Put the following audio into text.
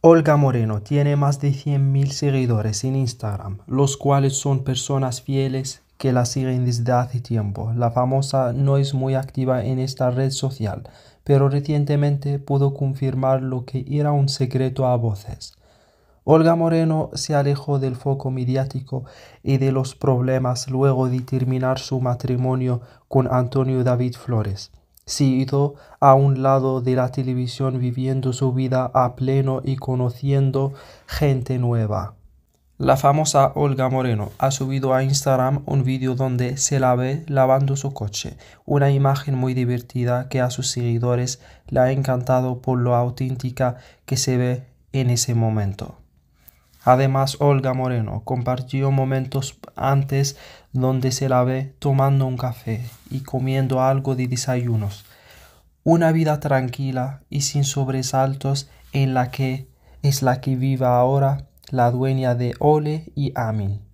Olga Moreno tiene más de 100.000 seguidores en Instagram, los cuales son personas fieles que la siguen desde hace tiempo. La famosa no es muy activa en esta red social, pero recientemente pudo confirmar lo que era un secreto a voces. Olga Moreno se alejó del foco mediático y de los problemas luego de terminar su matrimonio con Antonio David Flores sido a un lado de la televisión viviendo su vida a pleno y conociendo gente nueva. La famosa Olga Moreno ha subido a Instagram un vídeo donde se la ve lavando su coche, una imagen muy divertida que a sus seguidores la ha encantado por lo auténtica que se ve en ese momento. Además, Olga Moreno compartió momentos antes donde se la ve tomando un café y comiendo algo de desayunos. Una vida tranquila y sin sobresaltos en la que es la que vive ahora la dueña de Ole y Amin.